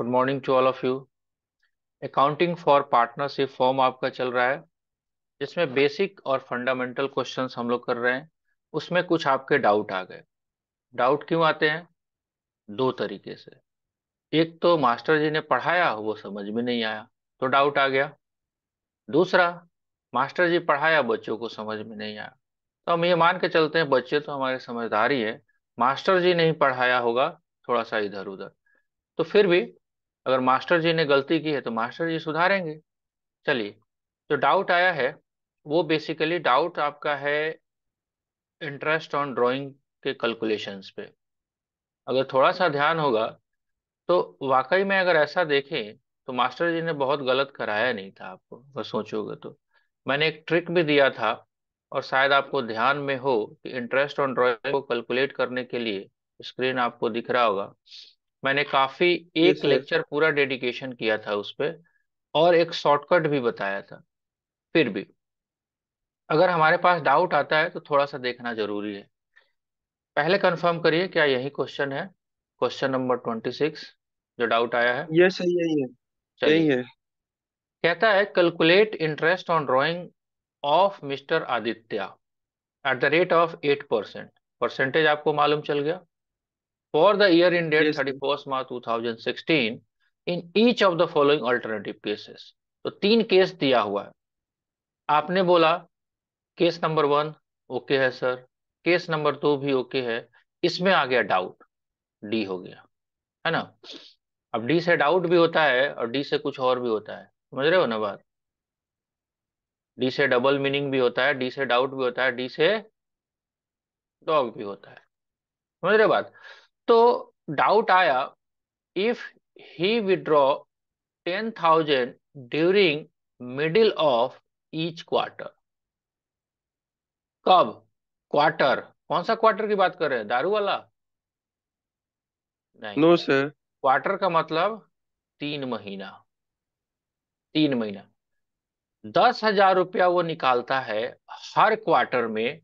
Good morning to all of you accounting for partnership form आपका चल रहा है जिसमें बेसिक और फंडामेंटल क्वेश्चन हम लोग कर रहे हैं उसमें कुछ आपके डाउट आ गए डाउट क्यों आते हैं दो तरीके से एक तो मास्टर जी ने पढ़ाया वो समझ में नहीं आया तो डाउट आ गया दूसरा मास्टर जी पढ़ाया बच्चों को समझ में नहीं आया तो हम ये मान के चलते हैं बच्चे तो हमारे समझदार ही है मास्टर जी नहीं पढ़ाया होगा थोड़ा सा इधर उधर तो फिर भी अगर मास्टर जी ने गलती की है तो मास्टर जी सुधारेंगे चलिए जो डाउट आया है वो बेसिकली डाउट आपका है इंटरेस्ट ऑन ड्राइंग के कैलकुलेशंस पे अगर थोड़ा सा ध्यान होगा तो वाकई में अगर ऐसा देखें तो मास्टर जी ने बहुत गलत कराया नहीं था आपको अगर सोचोगे तो मैंने एक ट्रिक भी दिया था और शायद आपको ध्यान में हो कि इंटरेस्ट ऑन ड्राइंग को कैलकुलेट करने के लिए स्क्रीन आपको दिख रहा होगा मैंने काफी एक लेक्चर पूरा डेडिकेशन किया था उस पर और एक शॉर्टकट भी बताया था फिर भी अगर हमारे पास डाउट आता है तो थोड़ा सा देखना जरूरी है पहले कंफर्म करिए क्या यही क्वेश्चन है क्वेश्चन नंबर ट्वेंटी सिक्स जो डाउट आया है ये सही है सही है कहता है calculate interest on drawing of mister Aditya at the rate of eight percent percentage आपको मालूम चल गया for the year ended yes. 31st March 2016 in each of the following alternative cases. तो तीन केस दिया हुआ है आपने बोला केस नंबर वन ओके है सर केस नंबर टू भी ओके है इसमें आ गया डाउट डी हो गया है ना अब डी से डाउट भी होता है और डी से कुछ और भी होता है समझ रहे हो ना बात डी से डबल मीनिंग भी होता है डी से डाउट भी होता है डी से डॉग भी होता है समझ रहे हो बात तो डाउट आया if he withdraw ten thousand during middle of each quarter कब क्वार्टर कौन सा क्वार्टर की बात कर रहे हैं दारू वाला नहीं नो सर क्वार्टर का मतलब तीन महीना तीन महीना दस हजार रुपया वो निकालता है हर क्वार्टर में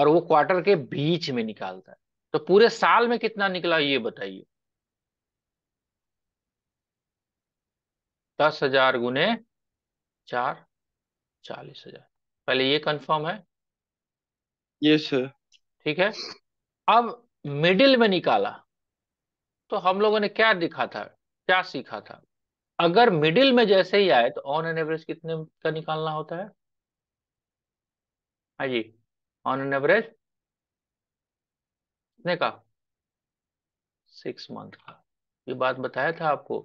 और वो क्वार्टर के बीच में निकालता है तो पूरे साल में कितना निकला ये बताइए दस हजार गुने चार चालीस हजार पहले ये कंफर्म है ये सर ठीक है अब मिडिल में निकाला तो हम लोगों ने क्या दिखा था क्या सीखा था अगर मिडिल में जैसे ही आए तो ऑन एन एवरेज कितने का निकालना होता है हाँ जी ऑन एन एवरेज कितने का सिक्स मंथ का ये बात बताया था आपको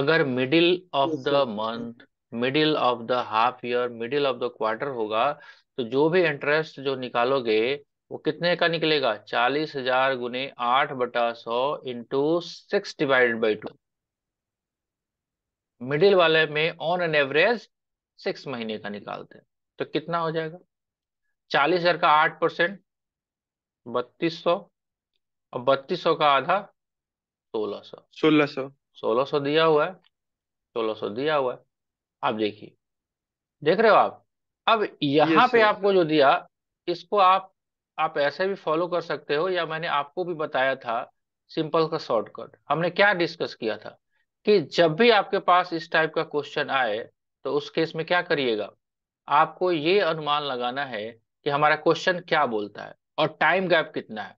अगर middle of the month middle of the half year middle of the quarter होगा तो जो भी इंटरेस्ट जो निकालोगे वो कितने का निकलेगा चालीस हजार गुने आठ बटा सौ into six divided by two middle वाले में ऑन एन एवरेज सिक्स महीने का निकालते हैं तो कितना हो जाएगा चालीस हजार का आठ परसेंट बत्तीस सौ और बत्तीस सौ का आधा सोलह सौ सोलह सौ सोलह सौ दिया हुआ है सोलह सौ दिया हुआ है आप देखिए देख रहे हो आप अब यहाँ पे आपको जो दिया इसको आप आप ऐसे भी फॉलो कर सकते हो या मैंने आपको भी बताया था सिंपल का शॉर्टकट हमने क्या डिस्कस किया था कि जब भी आपके पास इस टाइप का क्वेश्चन आए तो उस केस में क्या करिएगा आपको ये अनुमान लगाना है कि हमारा क्वेश्चन क्या बोलता है और टाइम गैप कितना है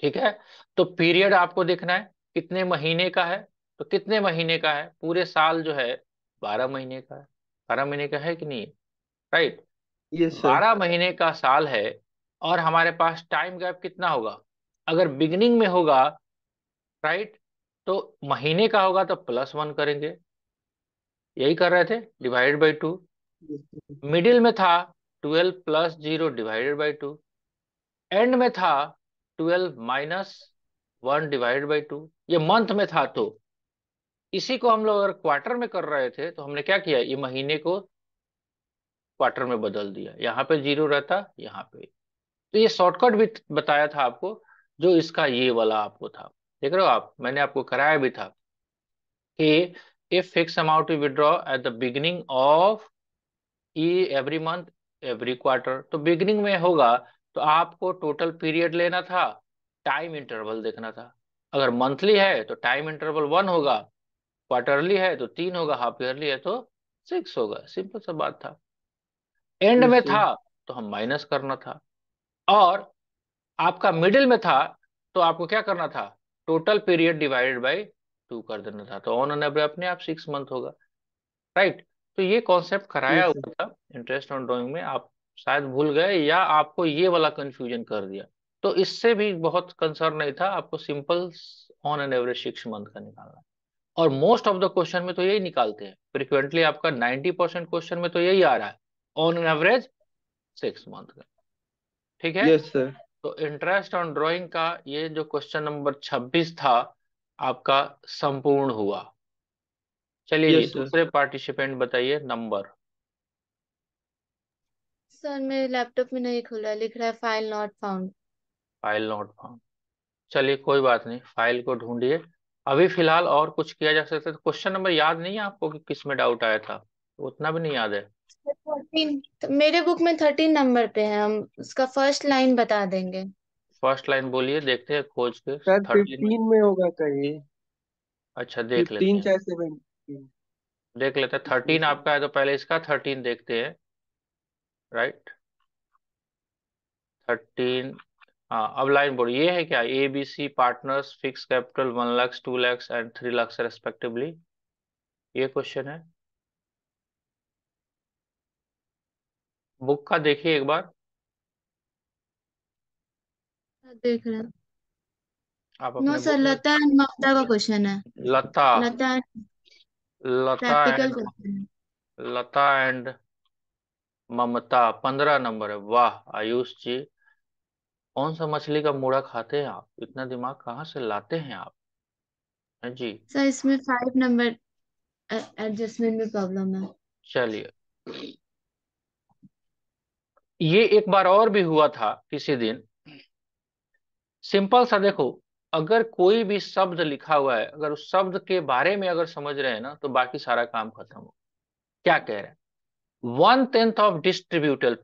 ठीक है तो पीरियड आपको देखना है कितने महीने का है तो कितने महीने का है पूरे साल जो है बारह महीने का है बारह महीने का है कि नहीं राइट yes, बारह महीने का साल है और हमारे पास टाइम गैप कितना होगा अगर बिगनिंग में होगा राइट तो महीने का होगा तो प्लस वन करेंगे यही कर रहे थे डिवाइडेड बाई टू मिडिल में था twelve plus zero divided by two end में था twelve minus one divide by two ये मंथ में था तो इसी को हम लोग अगर क्वार्टर में कर रहे थे तो हमने क्या किया ये महीने को क्वार्टर में बदल दिया यहाँ पे जीरो रहता यहाँ पे तो ये शॉर्टकट भी बताया था आपको जो इसका ये वाला आपको था देख रहे हो आप मैंने आपको कराया भी था कि if fixed amount you at the beginning of ई एवरी मंथ एवरी क्वार्टर तो बिगिनिंग में होगा तो आपको टोटल पीरियड लेना था टाइम इंटरवल देखना था अगर मंथली है तो टाइम इंटरवल वन होगा क्वार्टरली है तो तीन होगा हाफ ईयरली है तो सिक्स होगा सिंपल सा बात था एंड में था तो हम माइनस करना था और आपका मिडिल में था तो आपको क्या करना था total period divided by two कर देना था तो ऑन एन एवरेज अपने आप सिक्स मंथ होगा राइट तो ये कॉन्सेप्ट कराया हुआ था इंटरेस्ट ऑन ड्रॉइंग में आप शायद भूल गए या आपको ये वाला कंफ्यूजन कर दिया तो इससे भी बहुत कंसर्न नहीं था आपको simple on an average six month का निकालना और मोस्ट ऑफ द क्वेश्चन में तो यही निकालते हैं फ्रिक्वेंटली आपका नाइन्टी परसेंट क्वेश्चन में तो यही आ रहा है on an average six month का ठीक है yes, तो इंटरेस्ट ऑन ड्रॉइंग का ये जो क्वेश्चन नंबर छब्बीस था आपका संपूर्ण हुआ चलिए yes, दूसरे पार्टिसिपेंट बताइए नंबर सर मेरे लैपटॉप में नहीं खुला लिख रहा है file not found file not found चलिए कोई बात नहीं फाइल को ढूंढिए अभी फिलहाल और कुछ किया जा सकता है क्वेश्चन नंबर याद नहीं है आपको कि किस में डाउट आया था उतना भी नहीं याद है थर्टीन मेरे बुक में थर्टीन नंबर पे है हम उसका फर्स्ट लाइन बता देंगे फर्स्ट लाइन बोलिए देखते हैं खोज के सर फिफ्टीन में होगा कहीं अच्छा देख लेते हैं देख लेते हैं थर्टीन आपका है तो पहले इसका थर्टीन देखते हैं राइट थर्टीन हाँ अब लाइन बोर्ड ये है क्या A B C partners fix capital one lakhs two lakhs and three lakhs respectively ये क्वेश्चन है बुक का देखिए एक बार हाँ, देख रहे आप no sir Lata and Mamta का क्वेश्चन है लता लता लता एंड लता एंड ममता पंद्रह नंबर है वाह आयुष जी कौन सा मछली का मूड़ा खाते हैं आप इतना दिमाग कहाँ से लाते हैं आप है जी सर इसमें फाइव नंबर एडजस्टमेंट में प्रॉब्लम है चलिए ये एक बार और भी हुआ था किसी दिन सिंपल सा देखो अगर कोई भी शब्द लिखा हुआ है अगर उस शब्द के बारे में अगर समझ रहे हैं ना तो बाकी सारा काम खत्म हो क्या कह रहे हैं one tenth of distributable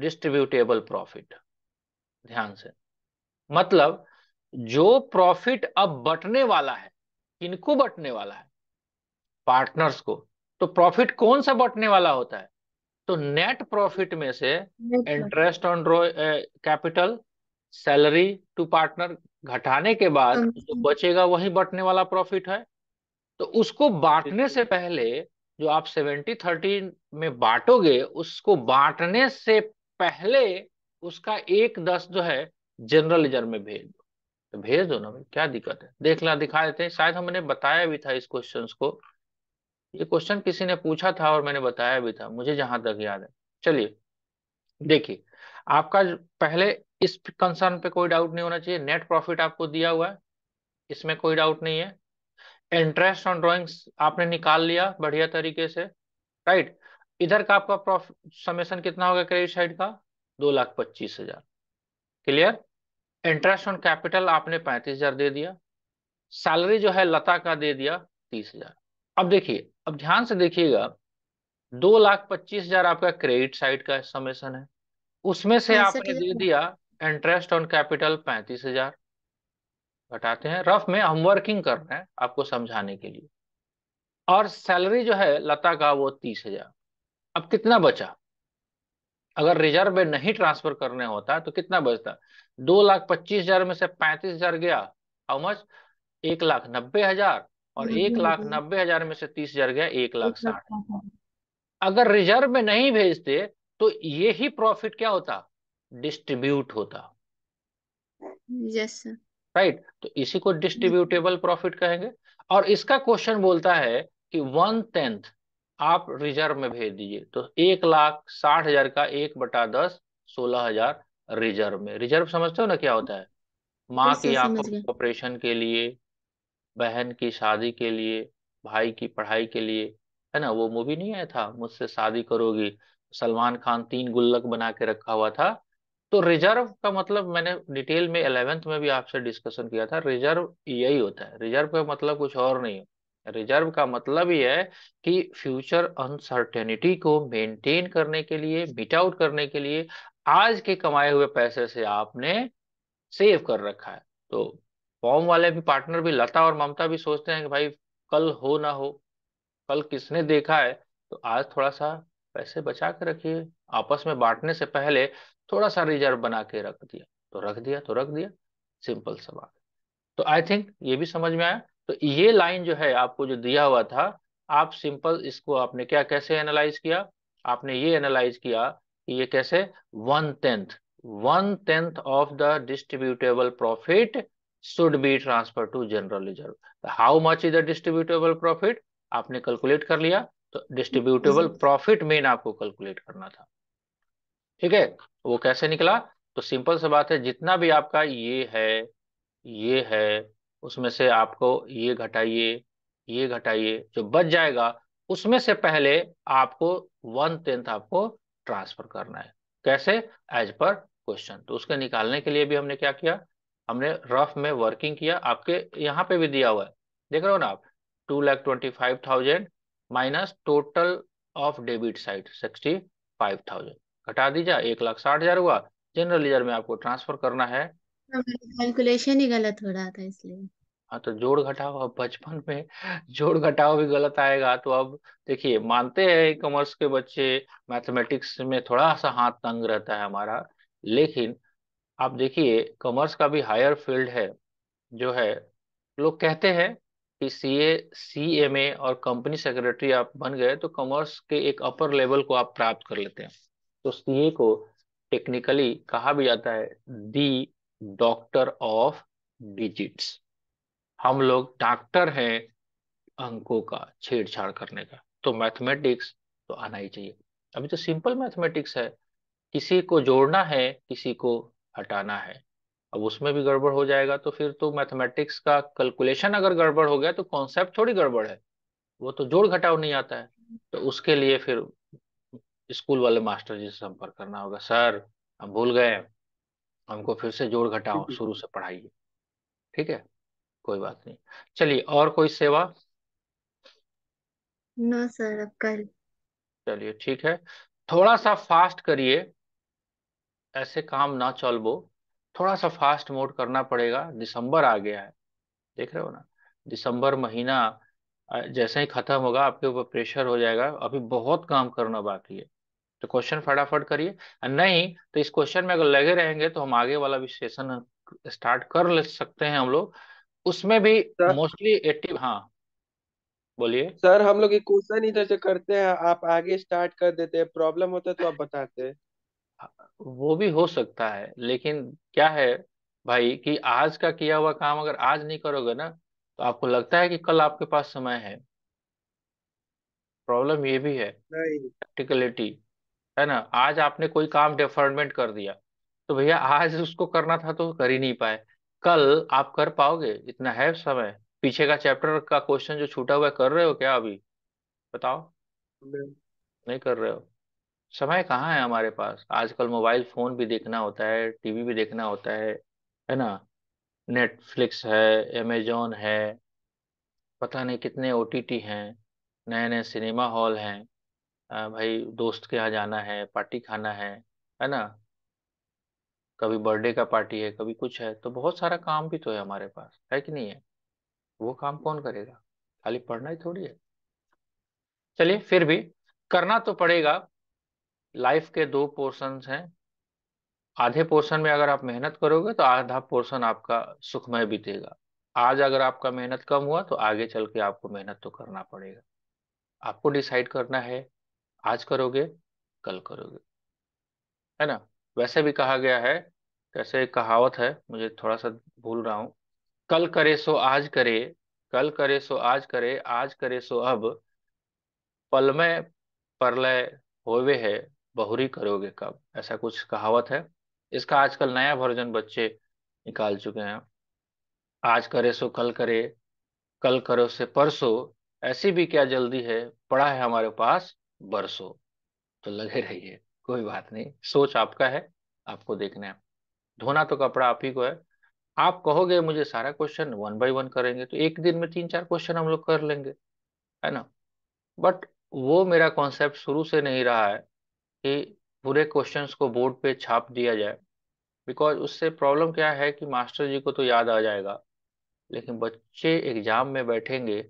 distributable profit ध्यान से मतलब जो प्रॉफिट अब बटने वाला है किनको बटने वाला है पार्टनर्स को तो प्रॉफिट कौन सा बटने वाला होता है तो नेट प्रॉफिट में से interest on capital salary to partner घटाने के बाद हाँ जो बचेगा वही बटने वाला प्रॉफिट है तो उसको बांटने से पहले जो आप सेवेंटी थर्टी में बांटोगे उसको बांटने से पहले उसका एक दस जो है जनरल रिजर्व में भेज दो तो भेज दो ना क्या दिक्कत है देख ला दिखा देते हैं शायद हमने बताया भी था इस क्वेश्चन को ये क्वेश्चन किसी ने पूछा था और मैंने बताया भी था मुझे जहां तक याद है चलिए देखिए आपका पहले इस कंसर्न पे कोई डाउट नहीं होना चाहिए नेट प्रॉफिट आपको दिया हुआ है इसमें कोई डाउट नहीं है इंटरेस्ट ऑन ड्रॉइंग्स आपने निकाल लिया बढ़िया तरीके से राइट इधर का आपका प्रॉफिट समेसन कितना होगा क्रेडिट साइड का दो लाख पच्चीस हजार क्लियर इंटरेस्ट ऑन कैपिटल आपने पैंतीस हजार दे दिया सैलरी जो है लता का दे दिया तीस हजार अब देखिए अब ध्यान से देखिएगा दो लाख पच्चीस हजार आपका क्रेडिट साइड का समेसन है उसमें से आपने दे दिया इंटरेस्ट ऑन कैपिटल पैंतीस हजार घटाते हैं रफ में हम वर्किंग कर रहे हैं आपको समझाने के लिए और सैलरी जो है लता का वो तीस हजार अब कितना बचा अगर रिजर्व में नहीं ट्रांसफर करने होता तो कितना बचता दो लाख पच्चीस हजार में से पैंतीस हजार गया हाउ मच एक लाख नब्बे हजार और हम्म, एक हम्म, लाख हम्म। नब्बे हजार में से तीस हजार गया एक लाख साठ अगर रिजर्व में नहीं भेजते तो ये ही प्रॉफिट क्या होता डिस्ट्रीब्यूट होता यस yes, राइट right? तो इसी को डिस्ट्रीब्यूटेबल प्रॉफिट कहेंगे और इसका क्वेश्चन बोलता है कि वन टेंथ आप रिजर्व में भेज दीजिए तो एक लाख साठ हजार का एक बटा दस सोलह हजार रिजर्व में रिजर्व समझते हो ना क्या होता है माँ की आंखों ऑपरेशन के लिए बहन की शादी के लिए भाई की पढ़ाई के लिए है ना वो मूवी नहीं आया था मुझसे शादी करोगी सलमान खान तीन गुल्लक बना के रखा हुआ था तो रिजर्व का मतलब मैंने डिटेल में इलेवेंथ में भी आपसे डिस्कशन किया था रिजर्व यही होता है रिजर्व का मतलब कुछ और नहीं है रिजर्व का मतलब ये है कि फ्यूचर अनसर्टेनिटी को मेंटेन करने के लिए मीट आउट करने के लिए आज के कमाए हुए पैसे से आपने सेव कर रखा है तो फॉर्म वाले भी पार्टनर भी लता और ममता भी सोचते हैं कि भाई कल हो ना हो कल किसने देखा है तो आज थोड़ा सा पैसे बचा के रखिए आपस में बांटने से पहले थोड़ा सा रिजर्व बना के रख दिया तो रख दिया तो रख दिया सिंपल सा बात तो आई थिंक ये भी समझ में आया तो ये लाइन जो है आपको जो दिया हुआ था आप सिंपल इसको आपने क्या कैसे एनालाइज किया आपने ये एनालाइज किया कि ये कैसे one tenth one tenth of the distributable profit should be transfer to general reserve तो how much is the distributable profit आपने कैलकुलेट कर लिया तो डिस्ट्रीब्यूटेबल प्रॉफिट मेन आपको कैलकुलेट करना था ठीक है वो कैसे निकला तो सिंपल से बात है जितना भी आपका ये है ये है उसमें से आपको ये घटाइए ये घटाइए जो बच जाएगा उसमें से पहले आपको वन टेंथ आपको ट्रांसफर करना है कैसे एज पर क्वेश्चन तो उसके निकालने के लिए भी हमने क्या किया हमने रफ में वर्किंग किया आपके यहाँ पे भी दिया हुआ है देख रहे हो ना आप two lakh twenty five thousand minus total of debit side sixty five thousand घटा दीजिए एक लाख साठ हजार हुआ जनरल लेजर में आपको ट्रांसफर करना है कैलकुलेशन ही गलत हो रहा था इसलिए हाँ तो जोड़ घटाओ अब बचपन में जोड़ घटाओ भी गलत आएगा तो अब देखिए मानते हैं कॉमर्स के बच्चे मैथमेटिक्स में थोड़ा सा हाथ तंग रहता है हमारा लेकिन आप देखिए कॉमर्स का भी हायर फील्ड है जो है लोग कहते हैं कि सी ए सी एम ए और कंपनी सेक्रेटरी आप बन गए तो कॉमर्स के एक अपर लेवल को आप प्राप्त कर लेते हैं तो सी ए को टेक्निकली कहा भी जाता है दी डॉक्टर ऑफ डिजिट्स हम लोग डॉक्टर हैं अंकों का छेड़छाड़ करने का तो मैथमेटिक्स तो आना ही चाहिए अभी तो सिंपल मैथमेटिक्स है किसी को जोड़ना है किसी को हटाना है अब उसमें भी गड़बड़ हो जाएगा तो फिर तो मैथमेटिक्स का कैलकुलेशन अगर गड़बड़ हो गया तो कॉन्सेप्ट थोड़ी गड़बड़ है वो तो जोड़ घटाव नहीं आता है तो उसके लिए फिर स्कूल वाले मास्टर जी से संपर्क करना होगा सर हम भूल गए हमको फिर से जोड़ घटाओ शुरू से पढ़ाइए ठीक है कोई बात नहीं चलिए और कोई सेवा नो सर अब कल चलिए ठीक है थोड़ा सा फास्ट करिए ऐसे काम ना चलबो थोड़ा सा फास्ट मोड करना पड़ेगा दिसंबर आ गया है देख रहे हो ना दिसंबर महीना जैसे ही खत्म होगा आपके ऊपर प्रेशर हो जाएगा अभी बहुत काम करना बाकी है तो क्वेश्चन फटाफट करिए नहीं तो इस क्वेश्चन में अगर लगे रहेंगे तो हम आगे वाला भी सेशन स्टार्ट कर ले सकते हैं हम लोग उसमें भी मोस्टली एट्टी हाँ बोलिए सर हम लोग एक क्वेश्चन इधर से करते हैं आप आगे स्टार्ट कर देते हैं प्रॉब्लम होता है तो आप बताते हैं वो भी हो सकता है लेकिन क्या है भाई कि आज का किया हुआ काम अगर आज नहीं करोगे ना तो आपको लगता है कि कल आपके पास समय है प्रॉब्लम ये भी है प्रैक्टिकलिटी है ना आज आपने कोई काम डेफरमेंट कर दिया तो भैया आज उसको करना था तो कर ही नहीं पाए कल आप कर पाओगे इतना है समय पीछे का चैप्टर का क्वेश्चन जो छूटा हुआ है कर रहे हो क्या अभी बताओ नहीं नहीं कर रहे हो समय कहाँ है हमारे पास आजकल मोबाइल फोन भी देखना होता है टीवी भी देखना होता है है ना नेटफ्लिक्स है अमेजोन है पता नहीं कितने ओ हैं नए नए सिनेमा हॉल हैं भाई दोस्त के यहाँ जाना है पार्टी खाना है है ना कभी बर्थडे का पार्टी है कभी कुछ है तो बहुत सारा काम भी तो है हमारे पास है कि नहीं है वो काम कौन करेगा खाली पढ़ना ही थोड़ी है चलिए फिर भी करना तो पड़ेगा लाइफ के दो पोर्शन हैं आधे पोर्शन में अगर आप मेहनत करोगे तो आधा पोर्शन आपका सुखमय बीतेगा आज अगर आपका मेहनत कम हुआ तो आगे चल के आपको मेहनत तो करना पड़ेगा आपको डिसाइड करना है आज करोगे कल करोगे है ना वैसे भी कहा गया है कैसे कहावत है मुझे थोड़ा सा भूल रहा हूँ कल करे सो आज करे कल करे सो आज करे आज करे सो अब पलमय परलय होवे है बहुरी करोगे कब ऐसा कुछ कहावत है इसका आजकल नया वर्जन बच्चे निकाल चुके हैं आज करे सो कल करे कल करो से परसो ऐसी भी क्या जल्दी है पड़ा है हमारे पास बरसो तो लगे रहिए कोई बात नहीं सोच आपका है आपको देखना है धोना तो कपड़ा आप ही को है आप कहोगे मुझे सारा क्वेश्चन वन बाय वन करेंगे तो एक दिन में तीन चार क्वेश्चन हम लोग कर लेंगे है ना बट वो मेरा कॉन्सेप्ट शुरू से नहीं रहा है कि पूरे क्वेश्चंस को बोर्ड पे छाप दिया जाए बिकॉज उससे प्रॉब्लम क्या है कि मास्टर जी को तो याद आ जाएगा लेकिन बच्चे एग्जाम में बैठेंगे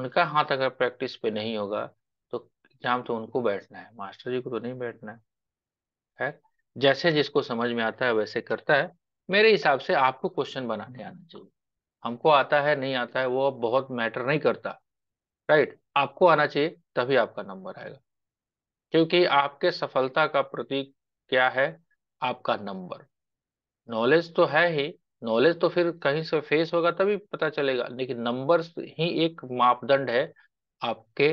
उनका हाथ अगर प्रैक्टिस पे नहीं होगा तो एग्जाम तो उनको बैठना है मास्टर जी को तो नहीं बैठना है है जैसे जिसको समझ में आता है वैसे करता है मेरे हिसाब से आपको क्वेश्चन बनाने आना चाहिए हमको आता है नहीं आता है वो अब बहुत मैटर नहीं करता राइट आपको आना चाहिए तभी आपका नंबर आएगा क्योंकि आपके सफलता का प्रतीक क्या है आपका नंबर नॉलेज तो है ही नॉलेज तो फिर कहीं से फेस होगा तभी पता चलेगा लेकिन नंबर ही एक मापदंड है आपके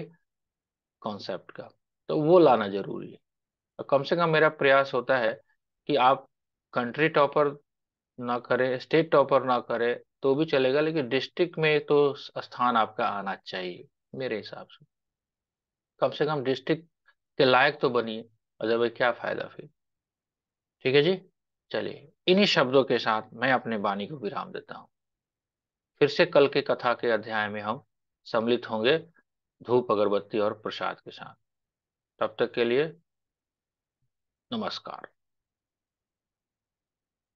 कॉन्सेप्ट का तो वो लाना जरूरी है तो कम से कम मेरा प्रयास होता है कि आप कंट्री टॉपर ना करें स्टेट टॉपर ना करें तो भी चलेगा लेकिन डिस्ट्रिक्ट में तो स्थान आपका आना चाहिए मेरे हिसाब से कम से कम डिस्ट्रिक्ट के लायक तो बनिए अदरवाइज क्या फ़ायदा फिर ठीक है जी चलिए इन्हीं शब्दों के साथ मैं अपने वाणी को विराम देता हूँ फिर से कल के कथा के अध्याय में हम सम्मिलित होंगे धूप अगरबत्ती और प्रसाद के साथ तब तक के लिए नमस्कार